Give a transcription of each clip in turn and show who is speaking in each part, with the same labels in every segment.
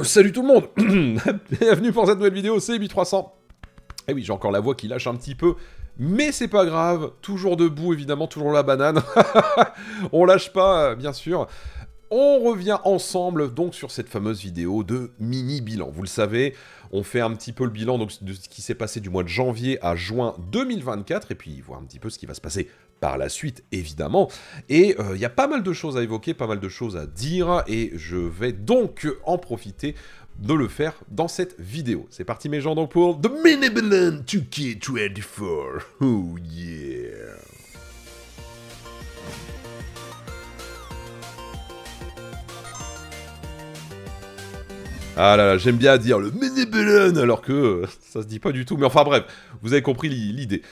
Speaker 1: Salut tout le monde Bienvenue pour cette nouvelle vidéo, c'est 8300 Eh oui, j'ai encore la voix qui lâche un petit peu, mais c'est pas grave, toujours debout évidemment, toujours la banane. On lâche pas, bien sûr. On revient ensemble donc sur cette fameuse vidéo de mini bilan. Vous le savez, on fait un petit peu le bilan de ce qui s'est passé du mois de janvier à juin 2024 et puis voir un petit peu ce qui va se passer par la suite, évidemment. Et euh, il y a pas mal de choses à évoquer, pas mal de choses à dire, et je vais donc en profiter de le faire dans cette vidéo. C'est parti mes gens donc pour The Minibalan 2K24. Oh yeah Ah là là, j'aime bien dire le Minibalan alors que ça se dit pas du tout, mais enfin bref, vous avez compris l'idée.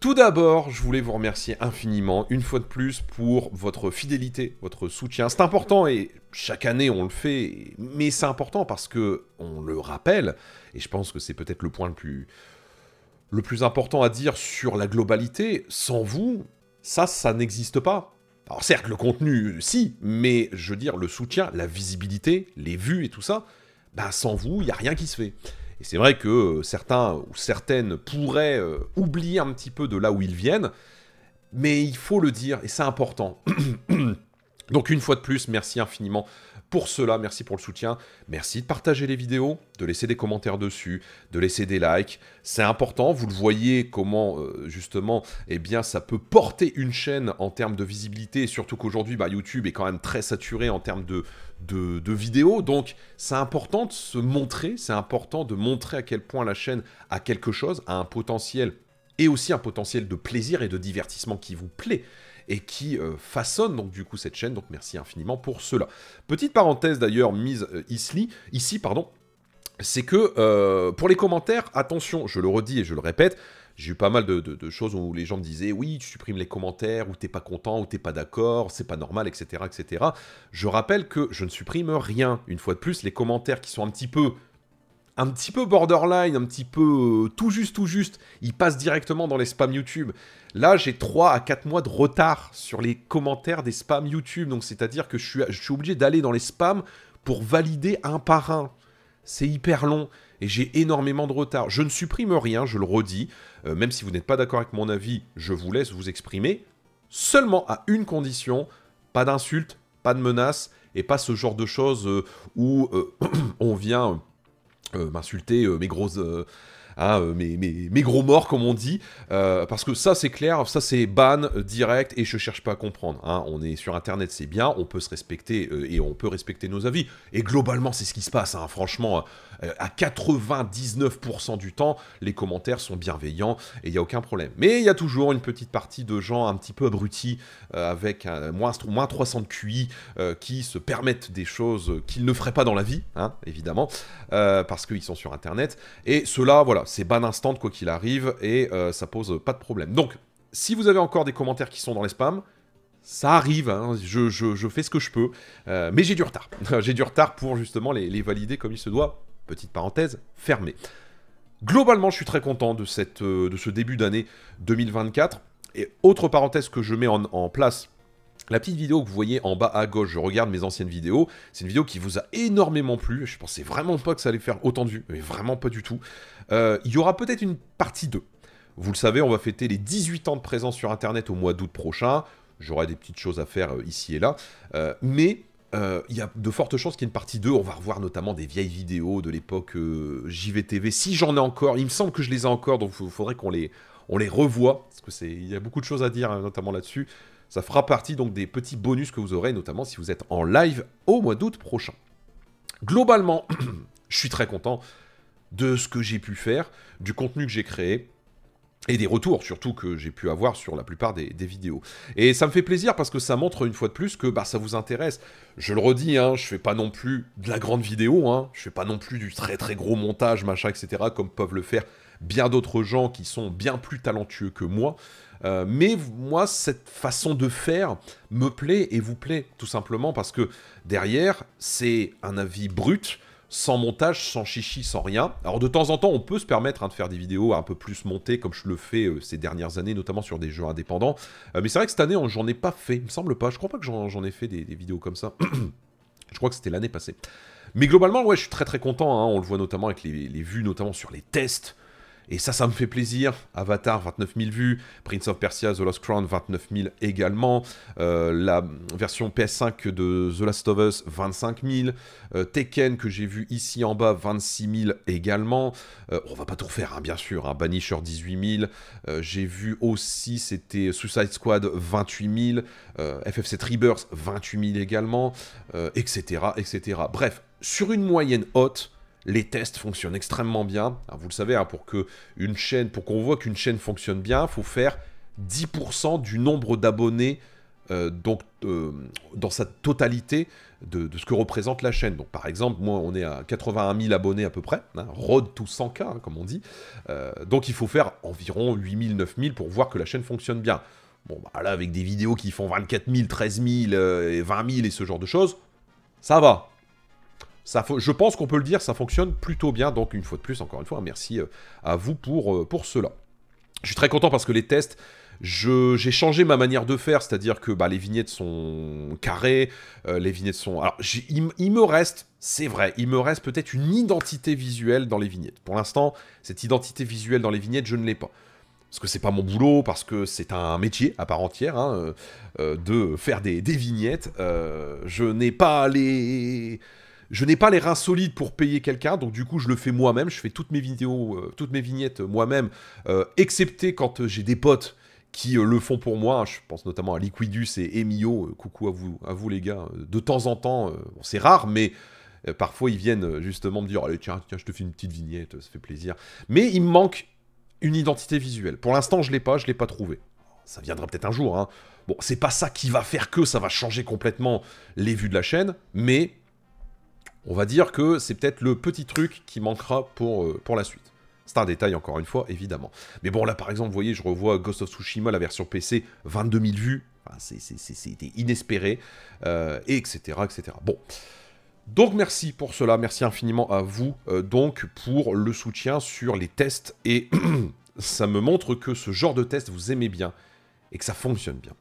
Speaker 1: Tout d'abord, je voulais vous remercier infiniment, une fois de plus, pour votre fidélité, votre soutien. C'est important et chaque année on le fait, mais c'est important parce que on le rappelle, et je pense que c'est peut-être le point le plus, le plus important à dire sur la globalité. Sans vous, ça, ça n'existe pas. Alors certes, le contenu, si, mais je veux dire, le soutien, la visibilité, les vues et tout ça, bah sans vous, il n'y a rien qui se fait. Et c'est vrai que certains ou certaines pourraient euh, oublier un petit peu de là où ils viennent, mais il faut le dire, et c'est important. Donc une fois de plus, merci infiniment pour cela, merci pour le soutien, merci de partager les vidéos, de laisser des commentaires dessus, de laisser des likes. C'est important, vous le voyez comment euh, justement, eh bien, ça peut porter une chaîne en termes de visibilité, surtout qu'aujourd'hui, bah, YouTube est quand même très saturé en termes de, de vidéos. Donc, c'est important de se montrer, c'est important de montrer à quel point la chaîne a quelque chose, a un potentiel et aussi un potentiel de plaisir et de divertissement qui vous plaît et qui euh, façonne donc du coup cette chaîne. Donc merci infiniment pour cela. Petite parenthèse d'ailleurs mise euh, ici, pardon, c'est que euh, pour les commentaires, attention, je le redis et je le répète, j'ai eu pas mal de, choses où les gens me disaient oui, tu supprimes les commentaires, ou t'es pas content, ou t'es pas d'accord, c'est pas normal, etc., etc. Je rappelle que je ne supprime rien. Une fois de plus, les commentaires qui sont un petit peu un petit peu borderline, un petit peu euh, tout juste, tout juste, il passe directement dans les spams YouTube. Là, j'ai 3 à 4 mois de retard sur les commentaires des spams YouTube. Donc, c'est-à-dire que je suis, obligé d'aller dans les spams pour valider un par un. C'est hyper long et j'ai énormément de retard. Je ne supprime rien, je le redis. Euh, même si vous n'êtes pas d'accord avec mon avis, je vous laisse vous exprimer. Seulement à une condition, pas d'insultes, pas de menaces et pas ce genre de choses euh, où on vient euh, m'insulter euh, mes grosses euh, euh, mes, mes, gros morts, comme on dit, euh, parce que ça, c'est clair, ça, c'est ban, euh, direct, et je cherche pas à comprendre. Hein. On est sur Internet, c'est bien, on peut se respecter et on peut respecter nos avis. Et globalement, c'est ce qui se passe, hein, franchement à 99% du temps, les commentaires sont bienveillants et il n'y a aucun problème. Mais il y a toujours une petite partie de gens un petit peu abrutis, avec moins, moins 300 QI, qui se permettent des choses qu'ils ne feraient pas dans la vie, hein, évidemment, parce qu'ils sont sur Internet. Et cela là voilà, c'est ban instant quoi qu'il arrive, et euh, ça pose pas de problème. Donc, si vous avez encore des commentaires qui sont dans les spams, ça arrive, hein, je, fais ce que je peux, euh, mais j'ai du retard. j'ai du retard pour justement les, valider comme il se doit. Petite parenthèse fermée. Globalement, je suis très content de, cette, euh, de ce début d'année 2024. Et autre parenthèse que je mets en, en place la petite vidéo que vous voyez en bas à gauche, je regarde mes anciennes vidéos, c'est une vidéo qui vous a énormément plu, je pensais vraiment pas que ça allait faire autant de vues, mais vraiment pas du tout. Euh, il y aura peut-être une partie 2. Vous le savez, on va fêter les 18 ans de présence sur Internet au mois d'août prochain, j'aurai des petites choses à faire euh, ici et là, euh, mais il y a de fortes chances qu'il y ait une partie 2. On va revoir notamment des vieilles vidéos de l'époque JVTV. Si j'en ai encore, il me semble que je les ai encore, donc il faudrait qu'on les, on les revoie. Parce que y a beaucoup de choses à dire, notamment là-dessus. Ça fera partie donc des petits bonus que vous aurez, notamment si vous êtes en live au mois d'août prochain. Globalement, je suis très content de ce que j'ai pu faire, du contenu que j'ai créé, et des retours surtout que j'ai pu avoir sur la plupart des, vidéos. Et ça me fait plaisir parce que ça montre une fois de plus que bah, ça vous intéresse. Je le redis, je hein, je fais pas non plus de la grande vidéo, je hein. je fais pas non plus du très très gros montage, machin, etc. comme peuvent le faire bien d'autres gens qui sont bien plus talentueux que moi. Euh, mais moi, cette façon de faire me plaît et vous plaît, tout simplement, parce que derrière, c'est un avis brut, sans montage, sans chichi, sans rien. Alors de temps en temps, on peut se permettre hein, de faire des vidéos un peu plus montées, comme je le fais euh, ces dernières années, notamment sur des jeux indépendants. Euh, mais c'est vrai que cette année, j'en ai pas fait, il me semble pas. Je crois pas que j'en ai fait des, vidéos comme ça. je crois que c'était l'année passée. Mais globalement, ouais, je suis très très content. Hein. On le voit notamment avec les, les vues, notamment sur les tests. Et ça, ça me fait plaisir. Avatar, 29 000 vues. Prince of Persia, The Lost Crown, 29 000 également. Euh, la version PS5 de The Last of Us, 25 000. Euh, Tekken, que j'ai vu ici en bas, 26 000 également. On euh, on va pas tout refaire, hein, bien sûr. Hein. Banisher, 18 000. j'ai vu aussi, c'était Suicide Squad, 28 000. FF7 Rebirth, 28 000 également. etc., etc. Bref, sur une moyenne haute, les tests fonctionnent extrêmement bien. vous le savez, hein, pour que une chaîne, qu'on voit qu'une chaîne fonctionne bien, il faut faire 10% du nombre d'abonnés euh, donc euh, dans sa totalité de, ce que représente la chaîne. par exemple, moi on est à 81 000 abonnés à peu près, hein, road to 100K hein, comme on dit. Euh, donc il faut faire environ 8 000, 9 000 pour voir que la chaîne fonctionne bien. Bon bah là avec des vidéos qui font 24 000, 13 000 et 20 000 et ce genre de choses, ça va, je pense qu'on peut le dire, ça fonctionne plutôt bien. Donc une fois de plus, encore une fois, merci euh, à vous pour, euh, pour cela. Je suis très content parce que les tests, j'ai changé ma manière de faire, c'est-à-dire que bah, les vignettes sont carrées, euh, les vignettes sont... Alors, il, me reste, c'est vrai, il me reste peut-être une identité visuelle dans les vignettes. Pour l'instant, cette identité visuelle dans les vignettes, je ne l'ai pas. Parce que c'est pas mon boulot, parce que c'est un métier à part entière, hein, de faire des vignettes. je n'ai pas les je n'ai pas les reins solides pour payer quelqu'un, donc du coup, je le fais moi-même. Je fais toutes mes vidéos, euh, toutes mes vignettes moi-même, euh, excepté quand euh, j'ai des potes qui le font pour moi. Je pense notamment à Liquidus et Emio. coucou à vous, à vous les gars. De temps en temps, c'est rare, mais parfois ils viennent justement me dire Allez, tiens, tiens, je te fais une petite vignette, ça fait plaisir. Mais il me manque une identité visuelle. Pour l'instant, je l'ai pas, je l'ai pas trouvé. Ça viendra peut-être un jour. Hein. Bon, c'est pas ça qui va faire que ça va changer complètement les vues de la chaîne, mais on va dire que c'est peut-être le petit truc qui manquera pour, euh, pour la suite. C'est un détail, encore une fois, évidemment. Mais bon, là, par exemple, vous voyez, je revois Ghost of Tsushima, la version PC, 22 000 vues. C'était inespéré, etc., euh, etc. Bon. Donc merci pour cela, merci infiniment à vous euh, donc pour le soutien sur les tests et ça me montre que ce genre de test vous aimez bien et que ça fonctionne bien.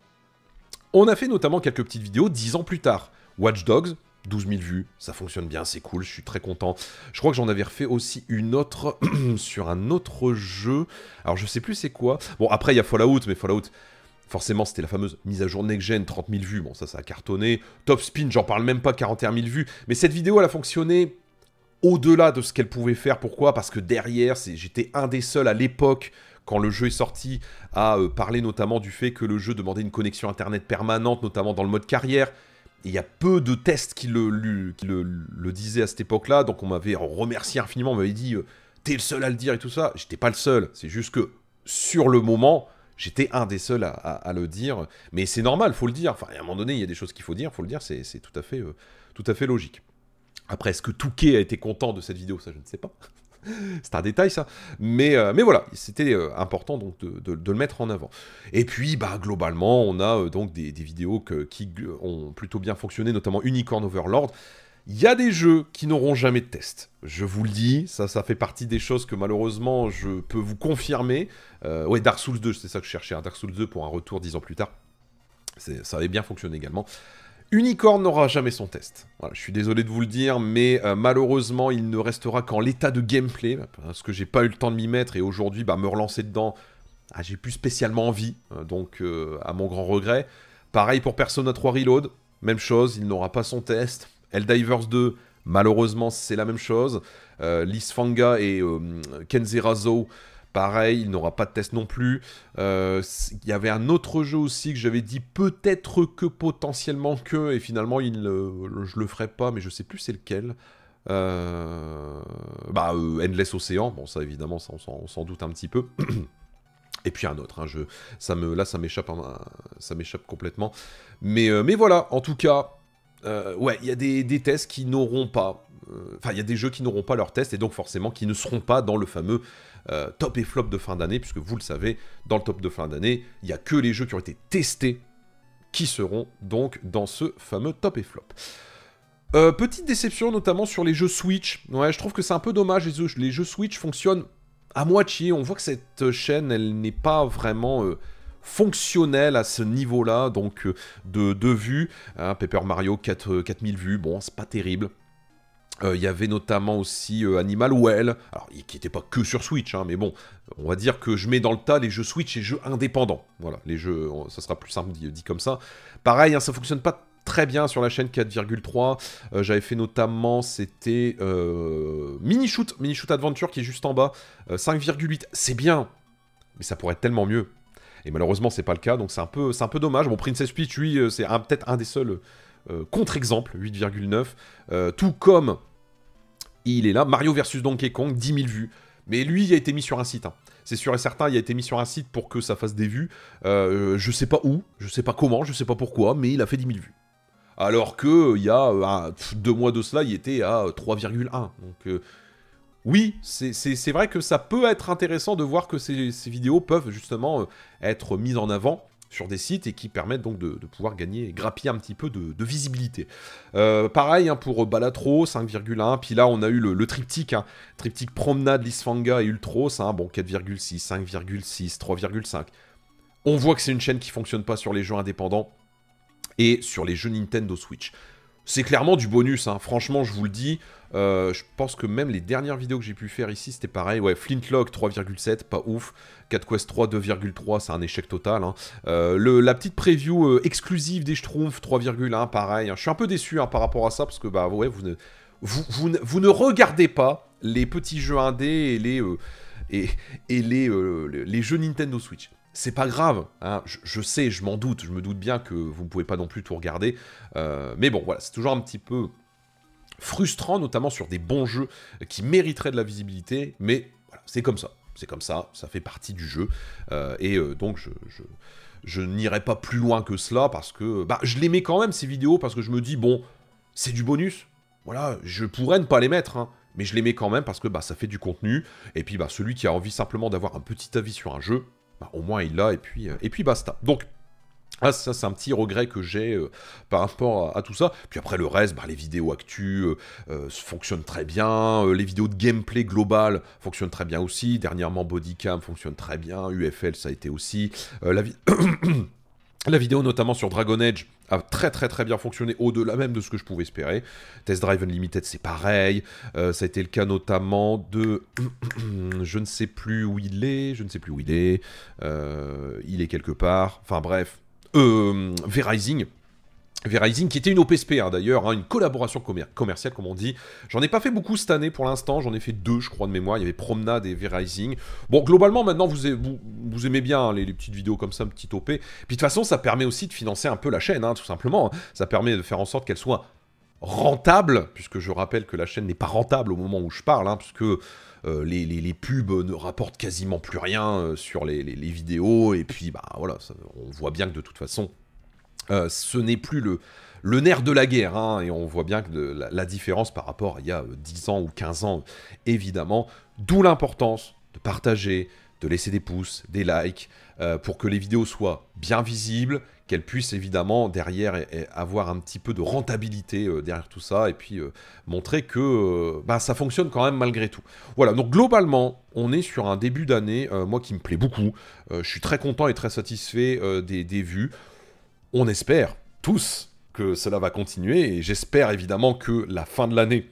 Speaker 1: On a fait notamment quelques petites vidéos 10 ans plus tard, Watch Dogs, 12 000 vues, ça fonctionne bien, c'est cool, je suis très content. Je crois que j'en avais refait aussi une autre sur un autre jeu. Alors je sais plus c'est quoi. Bon après il y a Fallout, mais Fallout, forcément c'était la fameuse mise à jour next-gen, 30 000 vues, bon ça ça a cartonné. Top Spin, j'en parle même pas, 41 000 vues. Mais cette vidéo elle a fonctionné au-delà de ce qu'elle pouvait faire, pourquoi Parce que derrière, j'étais un des seuls à l'époque quand le jeu est sorti, à euh, parler notamment du fait que le jeu demandait une connexion internet permanente, notamment dans le mode carrière il y a peu de tests qui le, disaient à cette époque-là, donc on m'avait remercié infiniment, on m'avait dit euh, T'es le seul à le dire et tout ça. J'étais pas le seul, c'est juste que sur le moment, j'étais un des seuls à, le dire, mais c'est normal, faut le dire. Enfin, à un moment donné, il y a des choses qu'il faut dire, faut le dire, c'est tout, à fait, euh, tout à fait logique. Après, est-ce que Touquet a été content de cette vidéo Ça, je ne sais pas. c'est un détail ça. Mais, euh, mais voilà, c'était euh, important donc de, le mettre en avant. Et puis bah, globalement, on a euh, donc des, vidéos qui ont plutôt bien fonctionné, notamment Unicorn Overlord. Il y a des jeux qui n'auront jamais de test. Je vous le dis, ça, ça fait partie des choses que malheureusement je peux vous confirmer. ouais, Dark Souls 2, c'est ça que je cherchais, hein. Dark Souls 2 pour un retour dix ans plus tard. Ça avait bien fonctionné également. Unicorn n'aura jamais son test. je suis désolé de vous le dire, mais euh, malheureusement, il ne restera qu'en l'état de gameplay, parce que j'ai pas eu le temps de m'y mettre, et aujourd'hui, bah, me relancer dedans, ah, j'ai plus spécialement envie, euh, donc euh, à mon grand regret. Pareil pour Persona 3 Reload, même chose, il n'aura pas son test. Eldivers 2, malheureusement, c'est la même chose. Lisfanga et Kenzerazo Pareil, il n'aura pas de test non plus. Euh, il y avait un autre jeu aussi que j'avais dit peut-être que potentiellement que, et finalement il, le, je le ferai pas, mais je sais plus c'est lequel. Euh, bah, euh, Endless Ocean, bon ça évidemment, ça, on s'en doute un petit peu. Et puis un autre, hein, jeu, ça me, là ça m'échappe, complètement. Mais, mais voilà, en tout cas, ouais, il y a des, tests qui n'auront pas, enfin il y a des jeux qui n'auront pas leur test, et donc forcément qui ne seront pas dans le fameux euh, top et flop de fin d'année, puisque vous le savez, dans le top de fin d'année, il n'y a que les jeux qui ont été testés qui seront donc dans ce fameux top et flop. Euh, petite déception notamment sur les jeux Switch. Ouais, je trouve que c'est un peu dommage, les jeux, les jeux, Switch fonctionnent à moitié. On voit que cette chaîne, elle n'est pas vraiment... Euh, fonctionnelle à ce niveau-là, donc de, de vues. Hein, Paper Mario 4, 4000 vues, bon, c'est pas terrible. Euh, il y avait notamment aussi euh, Animal Well, alors, qui n'était pas que sur Switch, hein, mais bon, on va dire que je mets dans le tas les jeux Switch et jeux indépendants. Voilà, les jeux, ça sera plus simple dit, comme ça. Pareil, ça hein, ça fonctionne pas très bien sur la chaîne 4,3. Euh, j'avais fait notamment, c'était Mini Shoot, Mini Shoot Adventure qui est juste en bas, 5,8. C'est bien, mais ça pourrait être tellement mieux. Et malheureusement, c'est pas le cas, donc c'est un, peu, un peu dommage. Bon, Princess Peach, lui, c'est peut-être un des seuls. contre exemples 8,9, tout comme il est là. Mario versus Donkey Kong, 10 000 vues. Mais lui, il a été mis sur un site. Hein. C'est sûr et certain, il a été mis sur un site pour que ça fasse des vues. je euh, je sais pas où, je sais pas comment, je sais pas pourquoi, mais il a fait 10 000 vues. Alors que euh, il y a euh, deux mois de cela, il était à 3,1. Donc oui, c'est vrai que ça peut être intéressant de voir que ces vidéos peuvent justement être mises en avant sur des sites et qui permettent donc de, pouvoir gagner, et grappiller un petit peu de, visibilité. Euh, pareil hein, pour euh, Balatro, 5,1, puis là on a eu le, triptyque, hein. triptyque Promenade, Lisfanga et Ultros, hein. bon 4,6, 5,6, 3,5. On voit que c'est une chaîne qui fonctionne pas sur les jeux indépendants et sur les jeux Nintendo Switch c'est clairement du bonus, hein. franchement, je vous le dis. Euh, je pense que même les dernières vidéos que j'ai pu faire ici, c'était pareil. Ouais, Flintlock 3,7, pas ouf. 4 Quest 3, 2,3, c'est un échec total. Hein. Euh, le, la petite preview euh, exclusive des Schtroumpfs, 3,1, pareil. Hein. Je suis un peu déçu par rapport à ça, parce que bah ouais, vous ne, vous, vous, ne regardez pas les petits jeux indés et les, et, les, les jeux Nintendo Switch c'est pas grave, hein. je, sais, je m'en doute, je me doute bien que vous ne pouvez pas non plus tout regarder, euh, mais bon, voilà, c'est toujours un petit peu frustrant, notamment sur des bons jeux qui mériteraient de la visibilité, mais voilà, c'est comme ça, c'est comme ça, ça fait partie du jeu, euh, et euh, donc je, n'irai pas plus loin que cela, parce que bah, je les mets quand même ces vidéos, parce que je me dis, bon, c'est du bonus, voilà, je pourrais ne pas les mettre, hein, mais je les mets quand même parce que bah, ça fait du contenu, et puis bah, celui qui a envie simplement d'avoir un petit avis sur un jeu, bah, au moins il l'a et puis, euh, et puis basta. Donc ah, ça, c'est un petit regret que j'ai euh, par rapport à, tout ça. Puis après, le reste, bah, les vidéos actu euh, fonctionnent très bien. les vidéos de gameplay global fonctionnent très bien aussi. Dernièrement, Bodycam fonctionne très bien. UFL, ça a été aussi. la vie... La vidéo, notamment sur Dragon Age, a très très très bien fonctionné, au-delà même de ce que je pouvais espérer. Test Drive Unlimited, c'est pareil. Euh, ça a été le cas notamment de... je ne sais plus où il est, je ne sais plus où il est. Euh, il est quelque part. Enfin bref. Euh, V-Rising, V-Rising, qui était une OPSP d'ailleurs, hein, une collaboration commerciale comme on dit. J'en ai pas fait beaucoup cette année pour l'instant, j'en ai fait deux je crois de mémoire, il y avait Promenade et V-Rising. Bon, globalement maintenant vous, aimez, bien hein, les, petites vidéos comme ça, un petit OP. Puis de toute façon ça permet aussi de financer un peu la chaîne, hein, tout simplement. Ça permet de faire en sorte qu'elle soit rentable, puisque je rappelle que la chaîne n'est pas rentable au moment où je parle, puisque... Euh, les, pubs ne rapportent quasiment plus rien euh, sur les, vidéos, et puis bah voilà, on voit bien que de toute façon, euh, ce n'est plus le, nerf de la guerre, hein, et on voit bien que la, différence par rapport à il y a 10 euh, ans ou 15 ans, évidemment, d'où l'importance de partager, de laisser des pouces, des likes, euh, pour que les vidéos soient bien visibles, qu'elles puissent évidemment derrière avoir un petit peu de rentabilité derrière tout ça, et puis montrer que bah, ça fonctionne quand même malgré tout. Voilà, donc globalement, on est sur un début d'année, moi qui me plaît beaucoup, je suis très content et très satisfait des, des vues on espère tous que cela va continuer et j'espère évidemment que la fin de l'année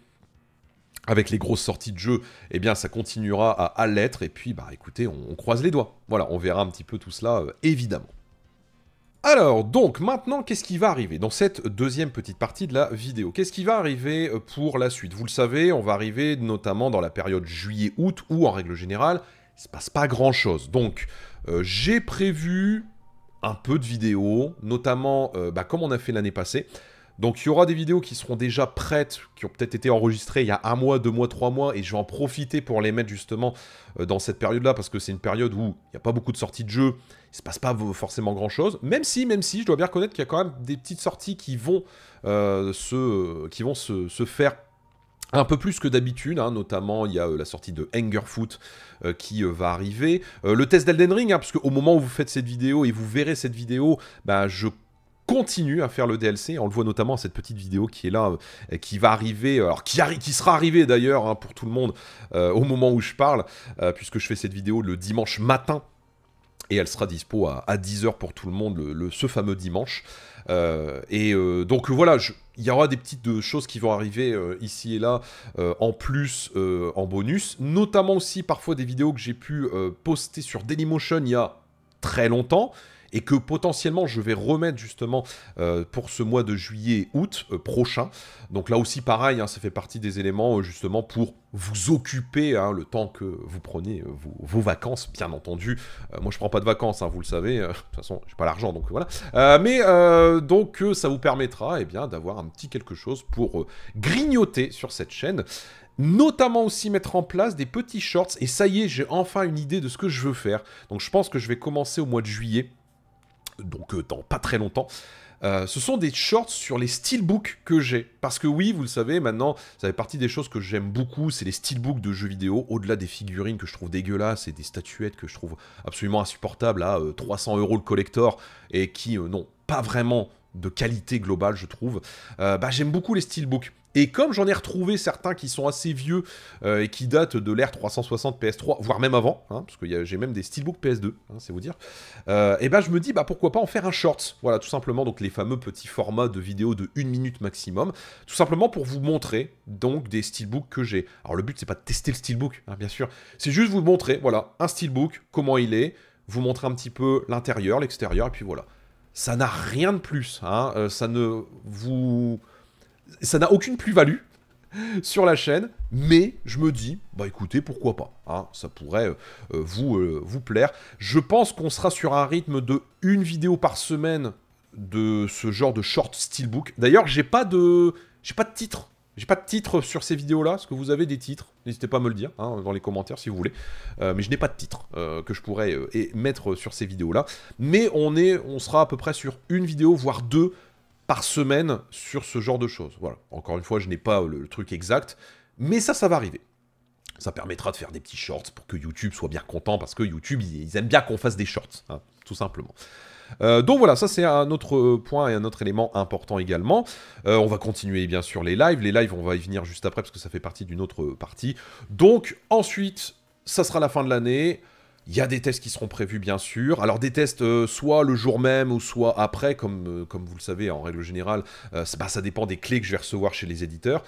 Speaker 1: avec les grosses sorties de jeux, eh bien ça continuera à, l'être et puis bah écoutez, on, croise les doigts. Voilà, on verra un petit peu tout cela euh, évidemment. Alors, donc, maintenant, qu'est-ce qui va arriver dans cette deuxième petite partie de la vidéo Qu'est-ce qui va arriver euh, pour la suite Vous le savez, on va arriver notamment dans la période juillet-août où, en règle générale, il ne se passe pas grand-chose. Donc, euh, j'ai prévu un peu de vidéos, notamment euh, bah, comme on a fait l'année passée. Donc il y aura des vidéos qui seront déjà prêtes, qui ont peut-être été enregistrées il y a un mois, deux mois, trois mois, et je vais en profiter pour les mettre justement euh, dans cette période-là, parce que c'est une période où il n'y a pas beaucoup de sorties de jeux, il ne se passe pas forcément grand-chose, même si, même si, je dois bien reconnaître qu'il y a quand même des petites sorties qui vont, euh, se, qui vont se faire un peu plus que d'habitude, hein, notamment il y a euh, la sortie de Angerfoot Foot euh, qui euh, va arriver. le test d'Elden Ring, hein, parce qu'au moment où vous faites cette vidéo et vous verrez cette vidéo, bah, je continue à faire le DLC. On le voit notamment à cette petite vidéo qui est là, qui va arriver, alors qui, sera arrivée d'ailleurs hein, pour tout le monde au moment où je parle, puisque je fais cette vidéo le dimanche matin et elle sera dispo à, 10h pour tout le monde ce fameux dimanche. Euh, et euh, donc voilà, il y aura des petites euh, choses qui vont arriver ici et là en plus, en bonus, notamment aussi parfois des vidéos que j'ai pu poster sur Dailymotion il y a très longtemps et que potentiellement je vais remettre justement euh, pour ce mois de juillet-août euh, prochain. Donc là aussi pareil, hein, ça fait partie des éléments euh, justement pour vous occuper hein, le temps que vous prenez vos, vacances, bien entendu. moi je prends pas de vacances, hein, vous le savez, de toute façon j'ai pas l'argent donc voilà. mais donc ça vous permettra eh bien d'avoir un petit quelque chose pour grignoter sur cette chaîne notamment aussi mettre en place des petits shorts. Et ça y est, j'ai enfin une idée de ce que je veux faire. Donc je pense que je vais commencer au mois de juillet donc euh, dans pas très longtemps. Euh, ce sont des shorts sur les steelbooks que j'ai. Parce que oui, vous le savez, maintenant, ça fait partie des choses que j'aime beaucoup, c'est les steelbooks de jeux vidéo, au-delà des figurines que je trouve dégueulasses et des statuettes que je trouve absolument insupportables à 300 euh, euros le collector, et qui n'ont pas vraiment de qualité globale, je trouve. Euh, bah, j'aime beaucoup les steelbooks. Et comme j'en ai retrouvé certains qui sont assez vieux euh, et qui datent de l'ère 360 PS3, voire même avant, hein, parce que j'ai même des steelbooks PS2, hein, c'est vous dire, euh, et ben je me dis bah pourquoi pas en faire un short. Voilà, tout simplement, donc les fameux petits formats de vidéos de une minute maximum, tout simplement pour vous montrer donc des steelbooks que j'ai. Alors le but c'est pas de tester le steelbook, hein, bien sûr, c'est juste vous montrer, voilà, un steelbook, comment il est, vous montrer un petit peu l'intérieur, l'extérieur, et puis voilà ça n'a rien de plus. Hein. Euh, ça ne vous, ça n'a aucune plus-value sur la chaîne, mais je me dis, bah écoutez, pourquoi pas hein. Ça pourrait euh, vous, euh, vous plaire. Je pense qu'on sera sur un rythme de une vidéo par semaine de ce genre de short steelbook. D'ailleurs, j'ai pas de, j'ai pas de titre j'ai pas de titre sur ces vidéos-là. Est-ce que vous avez des titres N'hésitez pas à me le dire hein, dans les commentaires si vous voulez. Euh, mais je n'ai pas de titre euh, que je pourrais euh, mettre sur ces vidéos-là. Mais on, est, on sera à peu près sur une vidéo, voire deux par semaine sur ce genre de choses. Voilà. Encore une fois, je n'ai pas le, truc exact. Mais ça, ça va arriver. Ça permettra de faire des petits shorts pour que YouTube soit bien content parce que YouTube, ils, aiment bien qu'on fasse des shorts, hein, tout simplement. Euh, donc voilà, ça c'est un autre euh, point et un autre élément important également. Euh, on va continuer bien sûr les lives. Les lives, on va y venir juste après parce que ça fait partie d'une autre partie. Donc ensuite, ça sera la fin de l'année. Il y a des tests qui seront prévus, bien sûr. Alors, des tests soit le jour même ou soit après, comme, comme vous le savez, en règle générale, bah, ça dépend des clés que je vais recevoir chez les éditeurs.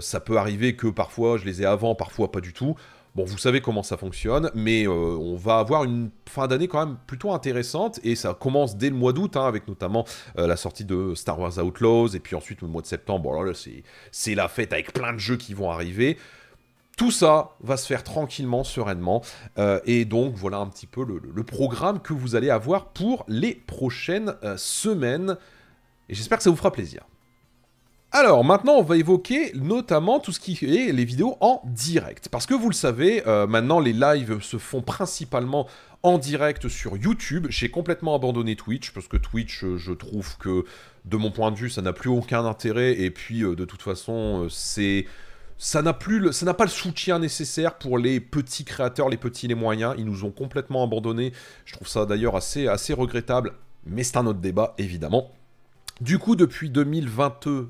Speaker 1: ça peut arriver que parfois je les ai avant, parfois pas du tout. Bon, vous savez comment ça fonctionne, mais euh, on va avoir une fin d'année quand même plutôt intéressante, et ça commence dès le mois d'août, hein, avec notamment euh, la sortie de Star Wars Outlaws, et puis ensuite le mois de septembre, là, c'est la fête avec plein de jeux qui vont arriver. Tout ça va se faire tranquillement, sereinement. Euh, et donc voilà un petit peu le, programme que vous allez avoir pour les prochaines semaines. Et j'espère que ça vous fera plaisir. Alors maintenant, on va évoquer notamment tout ce qui est les vidéos en direct. Parce que vous le savez, euh, maintenant les lives se font principalement en direct sur YouTube. J'ai complètement abandonné Twitch parce que Twitch, euh, je trouve que de mon point de vue, ça n'a plus aucun intérêt. Et puis euh, de toute façon, c'est ça n'a plus, ça n'a pas le soutien nécessaire pour les petits créateurs, les petits, les moyens. Ils nous ont complètement abandonnés. Je trouve ça d'ailleurs assez, assez regrettable. Mais c'est un autre débat, évidemment. Du coup, depuis 2022,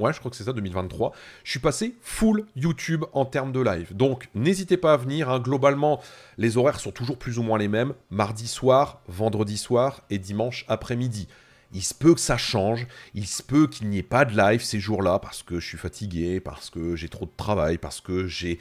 Speaker 1: Ouais, je crois que c'est ça, 2023. Je suis passé full YouTube en termes de live. Donc, n'hésitez pas à venir. Hein. Globalement, les horaires sont toujours plus ou moins les mêmes. Mardi soir, vendredi soir et dimanche après-midi. Il se peut que ça change, il se peut qu'il n'y ait pas de live ces jours-là parce que je suis fatigué, parce que j'ai trop de travail, parce que j'ai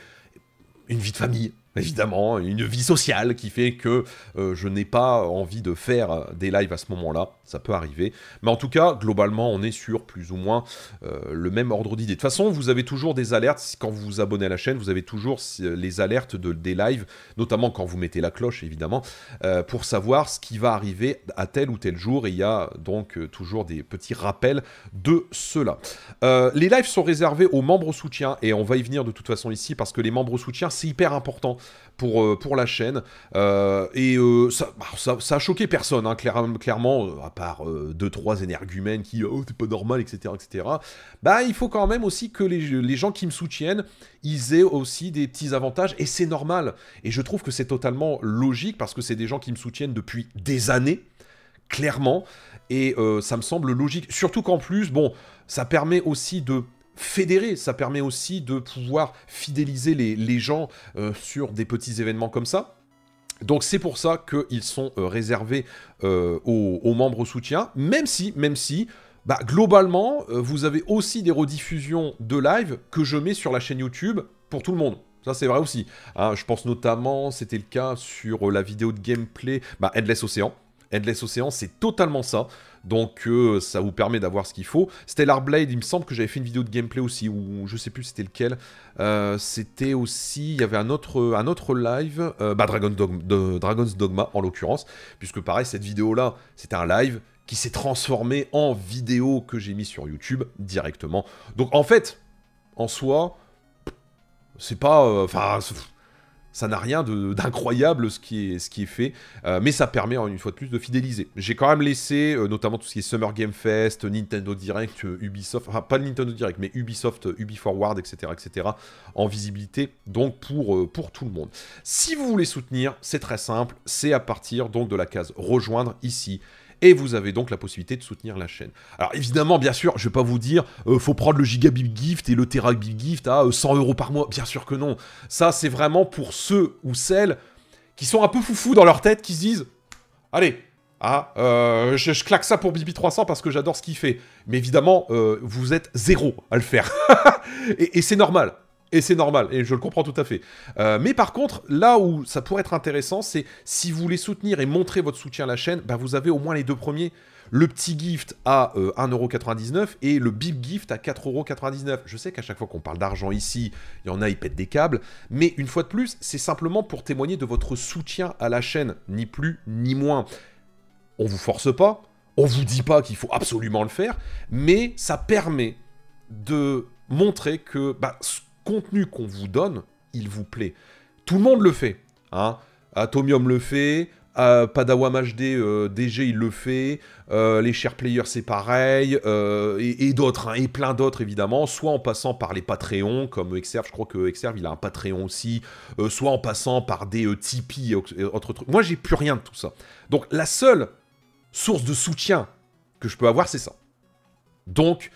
Speaker 1: une vie de famille, évidemment, une vie sociale qui fait que euh, je n'ai pas envie de faire des lives à ce moment-là, ça peut arriver. Mais en tout cas, globalement, on est sur plus ou moins euh, le même ordre d'idée. De toute façon, vous avez toujours des alertes, quand vous vous abonnez à la chaîne, vous avez toujours les alertes de, des lives, notamment quand vous mettez la cloche, évidemment, euh, pour savoir ce qui va arriver à tel ou tel jour, et il y a donc toujours des petits rappels de cela. les lives sont réservés aux membres soutiens. soutien, et on va y venir de toute façon ici, parce que les membres soutiens, soutien, c'est hyper important pour, euh, pour la chaîne. Euh, et euh, bah, ça, ça, a choqué personne, hein, clairement, à part 2-3 énergumènes qui, oh, c'est pas normal, etc., etc. Bah, il faut quand même aussi que les, les gens qui me soutiennent, ils aient aussi des petits avantages, et c'est normal. Et je trouve que c'est totalement logique, parce que c'est des gens qui me soutiennent depuis des années, clairement, et ça me semble logique. Surtout qu'en plus, bon, ça permet aussi de fédérer, ça permet aussi de pouvoir fidéliser les, gens euh, sur des petits événements comme ça. Donc c'est pour ça qu'ils sont euh, réservés euh, aux, aux, membres soutien, même si, même si, bah, globalement, vous avez aussi des rediffusions de live que je mets sur la chaîne YouTube pour tout le monde. Ça, c'est vrai aussi. Hein. je pense notamment, c'était le cas sur la vidéo de gameplay bah, Endless Ocean. Endless Ocean, c'est totalement ça. Donc euh, ça vous permet d'avoir ce qu'il faut. Stellar Blade, il me semble que j'avais fait une vidéo de gameplay aussi, ou je sais plus c'était lequel. Euh, c'était aussi, il y avait un autre, un autre live, euh, bah Dragon's, Dogma, Dragon's Dogma en l'occurrence, puisque pareil, cette vidéo-là, c'était un live qui s'est transformé en vidéo que j'ai mis sur YouTube directement. Donc en fait, en soi, c'est pas... Enfin, ça n'a rien d'incroyable ce, qui est, ce qui est fait, euh, mais ça permet une fois de plus de fidéliser. J'ai quand même laissé, euh, notamment tout ce qui est Summer Game Fest, Nintendo Direct, euh, Ubisoft, enfin pas Nintendo Direct, mais Ubisoft, Ubisoft Forward, etc., etc., en visibilité, donc pour, pour tout le monde. Si vous voulez soutenir, c'est très simple, c'est à partir donc de la case rejoindre ici et vous avez donc la possibilité de soutenir la chaîne. Alors évidemment, bien sûr, je ne vais pas vous dire, euh, faut prendre le gigabit gift et le terabit gift à 100 euh, euros par mois. Bien sûr que non. Ça, c'est vraiment pour ceux ou celles qui sont un peu foufous dans leur tête, qui se disent, allez, ah, euh, je, claque ça pour Bibi 300 parce que j'adore ce qu'il fait. Mais évidemment, vous êtes zéro à le faire. et c'est normal. Et c'est normal, et je le comprends tout à fait. Euh, mais par contre, là où ça pourrait être intéressant, c'est si vous voulez soutenir et montrer votre soutien à la chaîne, bah, vous avez au moins les deux premiers. Le petit gift à 1,99€ euh, et le big gift à 4,99€. Je sais qu'à chaque fois qu'on parle d'argent ici, il y en a, ils pètent des câbles. Mais une fois de plus, c'est simplement pour témoigner de votre soutien à la chaîne, ni plus ni moins. On vous force pas, on vous dit pas qu'il faut absolument le faire, mais ça permet de montrer que bah, contenu qu'on vous donne, il vous plaît. Tout le monde le fait. Hein. Atomium le fait, Padawa euh, Padawam HD, euh, DG, il le fait, euh, les chers players, c'est pareil, et, d'autres, hein, et plein d'autres, évidemment, soit en passant par les Patreons, comme Exerve, je crois que Exerve, il a un Patreon aussi, soit en passant par des Tipeee et autres trucs. Moi, j'ai plus rien de tout ça. Donc, la seule source de soutien que je peux avoir, c'est ça. Donc,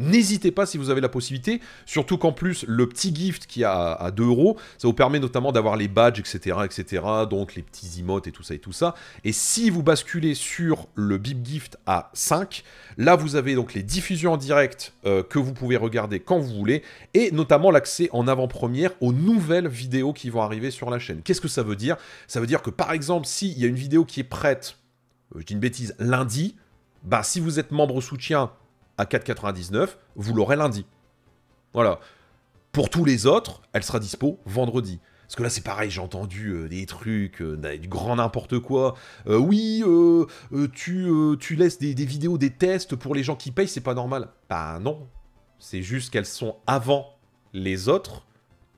Speaker 1: N'hésitez pas si vous avez la possibilité, surtout qu'en plus, le petit gift qui a à 2 euros, ça vous permet notamment d'avoir les badges, etc., etc., donc les petits emotes et tout ça et tout ça. Et si vous basculez sur le Bip gift à 5, là vous avez donc les diffusions en direct euh, que vous pouvez regarder quand vous voulez, et notamment l'accès en avant-première aux nouvelles vidéos qui vont arriver sur la chaîne. Qu'est-ce que ça veut dire Ça veut dire que par exemple, s'il y a une vidéo qui est prête, euh, je dis une bêtise, lundi, bah, si vous êtes membre soutien, à 4,99, vous l'aurez lundi. Voilà. Pour tous les autres, elle sera dispo vendredi. Parce que là, c'est pareil, j'ai entendu euh, des trucs, euh, du grand n'importe quoi. Euh, oui, tu, tu, laisses des, vidéos, des tests pour les gens qui payent, c'est pas normal. Bah non. C'est juste qu'elles sont avant les autres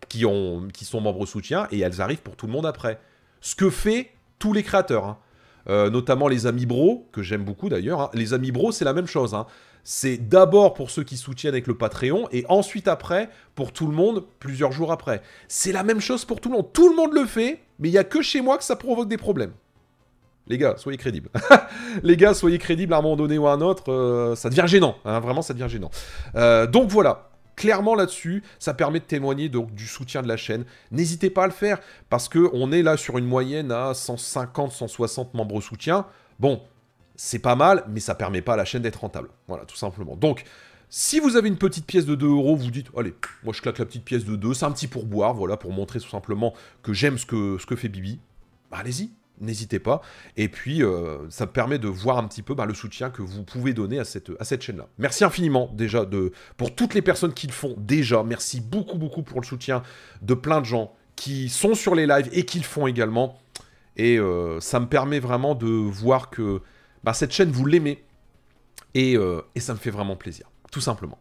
Speaker 1: qui, ont, qui sont membres soutien et elles arrivent pour tout le monde après. Ce que fait tous les créateurs. Hein. Euh, notamment les amis bro, que j'aime beaucoup d'ailleurs. Hein. Les amis bro, c'est la même chose. Hein. C'est d'abord pour ceux qui soutiennent avec le Patreon, et ensuite après, pour tout le monde, plusieurs jours après. C'est la même chose pour tout le monde. Tout le monde le fait, mais il n'y a que chez moi que ça provoque des problèmes. Les gars, soyez crédibles. les gars, soyez crédibles à un moment donné ou à un autre. Euh, ça devient gênant. Hein. vraiment, ça devient gênant. Euh, donc voilà clairement là-dessus. Ça permet de témoigner donc du soutien de la chaîne. N'hésitez pas à le faire parce que on est là sur une moyenne à 150, 160 membres soutien. Bon, c'est pas mal, mais ça permet pas à la chaîne d'être rentable. Voilà, tout simplement. Donc, si vous avez une petite pièce de 2 euros, vous dites, allez, moi je claque la petite pièce de 2, c'est un petit pourboire, voilà, pour montrer tout simplement que j'aime ce que, ce que fait Bibi. Bah, allez-y, n'hésitez pas. Et puis, euh, ça me permet de voir un petit peu bah, le soutien que vous pouvez donner à cette, à cette chaîne-là. Merci infiniment déjà de, pour toutes les personnes qui le font déjà. Merci beaucoup, beaucoup pour le soutien de plein de gens qui sont sur les lives et qui le font également. Et euh, ça me permet vraiment de voir que bah, cette chaîne, vous l'aimez. Et, euh, et ça me fait vraiment plaisir, tout simplement.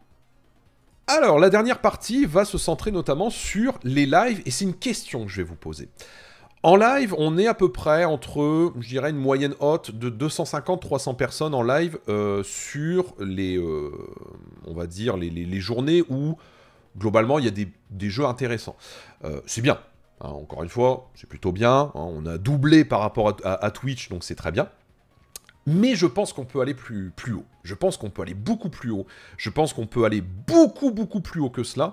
Speaker 1: Alors, la dernière partie va se centrer notamment sur les lives, et c'est une question que je vais vous poser. En live, on est à peu près entre, je dirais, une moyenne haute de 250-300 personnes en live euh, sur les, euh, on va dire, les, journées où, globalement, il y a des, jeux intéressants. Euh, c'est bien, hein, encore une fois, c'est plutôt bien, hein, on a doublé par rapport à, à Twitch, donc c'est très bien. Mais je pense qu'on peut aller plus, plus haut. Je pense qu'on peut aller beaucoup plus haut. Je pense qu'on peut aller beaucoup, beaucoup plus haut que cela.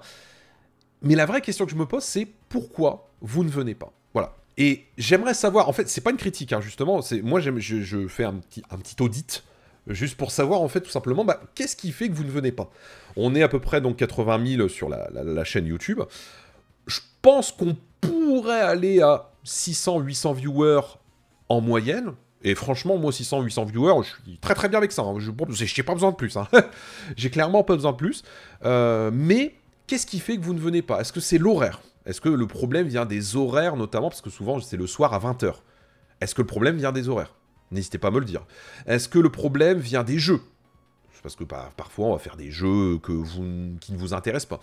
Speaker 1: Mais la vraie question que je me pose, c'est pourquoi vous ne venez pas et j'aimerais savoir, en fait, c'est pas une critique, hein, justement, c'est moi je, je, fais un petit, audit, euh, juste pour savoir, en fait, tout simplement, bah, qu'est-ce qui fait que vous ne venez pas On est à peu près donc 80 000 sur la, chaîne YouTube. Je pense qu'on pourrait aller à 600-800 viewers en moyenne, et franchement, moi, 600, 800 viewers, je suis très très bien avec ça. Hein. Je n'ai pas besoin de plus. Hein. J'ai clairement pas besoin de plus. Euh, mais qu'est-ce qui fait que vous ne venez pas Est-ce que c'est l'horaire est-ce que le problème vient des horaires notamment Parce que souvent c'est le soir à 20h. Est-ce que le problème vient des horaires N'hésitez pas à me le dire. Est-ce que le problème vient des jeux Parce que parfois on va faire des jeux que vous, qui ne vous intéressent pas.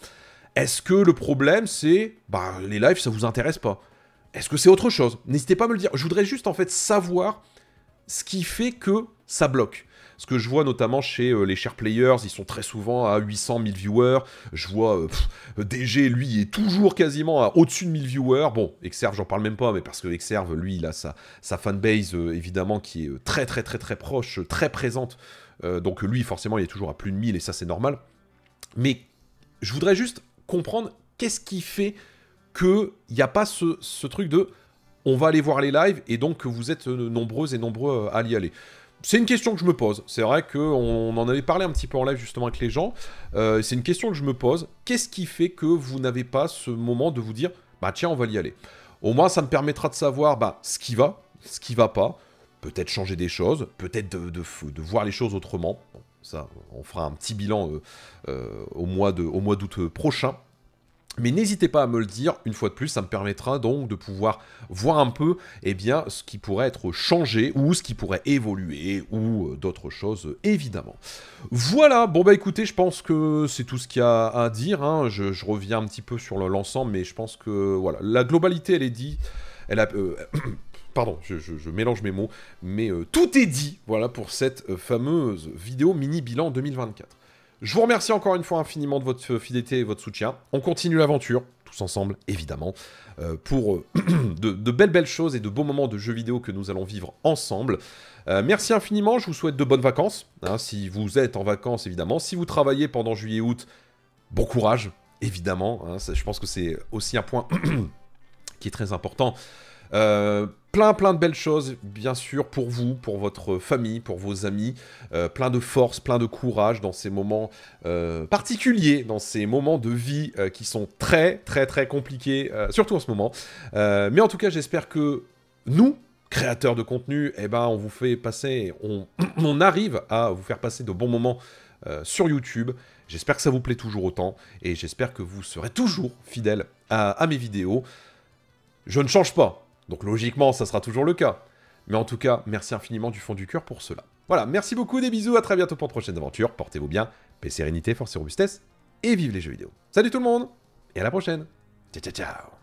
Speaker 1: Est-ce que le problème c'est bah, les lives ça vous intéresse pas Est-ce que c'est autre chose N'hésitez pas à me le dire. Je voudrais juste en fait savoir ce qui fait que ça bloque. Ce que je vois notamment chez euh, les chers players, ils sont très souvent à 800 000 viewers. Je vois euh, DG, lui, est toujours quasiment au-dessus de 1000 viewers. Bon, Exerve, j'en parle même pas, mais parce que Exerve, lui, il a sa, fanbase, euh, évidemment, qui est très, très, très, très proche, très présente. donc lui, forcément, il est toujours à plus de 1000, et ça, c'est normal. Mais je voudrais juste comprendre qu'est-ce qui fait qu'il n'y a pas ce, truc de on va aller voir les lives et donc que vous êtes nombreuses et nombreux à y aller c'est une question que je me pose. C'est vrai qu'on en avait parlé un petit peu en live justement avec les gens. Euh, c'est une question que je me pose. Qu'est-ce qui fait que vous n'avez pas ce moment de vous dire, bah tiens, on va y aller Au moins, ça me permettra de savoir bah, ce qui va, ce qui va pas, peut-être changer des choses, peut-être de, voir les choses autrement. ça, on fera un petit bilan euh, euh, au mois d'août prochain. Mais n'hésitez pas à me le dire, une fois de plus, ça me permettra donc de pouvoir voir un peu eh bien, ce qui pourrait être changé ou ce qui pourrait évoluer ou euh, d'autres choses, évidemment. Voilà, bon bah écoutez, je pense que c'est tout ce qu'il y a à dire. Hein. Je, reviens un petit peu sur l'ensemble, mais je pense que voilà, la globalité, elle est dit, Elle a, euh, pardon, je, je, mélange mes mots, mais euh, tout est dit, voilà, pour cette fameuse vidéo mini-bilan 2024. Je vous remercie encore une fois infiniment de votre fidélité et votre soutien. On continue l'aventure, tous ensemble, évidemment, euh, pour euh, de, belles belles choses et de beaux moments de jeux vidéo que nous allons vivre ensemble. Euh, merci infiniment, je vous souhaite de bonnes vacances, hein, si vous êtes en vacances, évidemment. Si vous travaillez pendant juillet-août, bon courage, évidemment. Hein, je pense que c'est aussi un point qui est très important plein plein de belles choses, bien sûr, pour vous, pour votre famille, pour vos amis, euh, plein de force, plein de courage dans ces moments euh, particuliers, dans ces moments de vie euh, qui sont très très très compliqués, surtout en ce moment. mais en tout cas, j'espère que nous, créateurs de contenu, eh ben, on vous fait passer, on, arrive à vous faire passer de bons moments sur YouTube. J'espère que ça vous plaît toujours autant et j'espère que vous serez toujours fidèles à mes vidéos. Je ne change pas, donc logiquement, ça sera toujours le cas. Mais en tout cas, merci infiniment du fond du cœur pour cela. Voilà, merci beaucoup, des bisous, à très bientôt pour une prochaine aventure. Portez-vous bien, paix, sérénité, force et robustesse, et vive les jeux vidéo. Salut tout le monde, et à la prochaine. Ciao, ciao, ciao.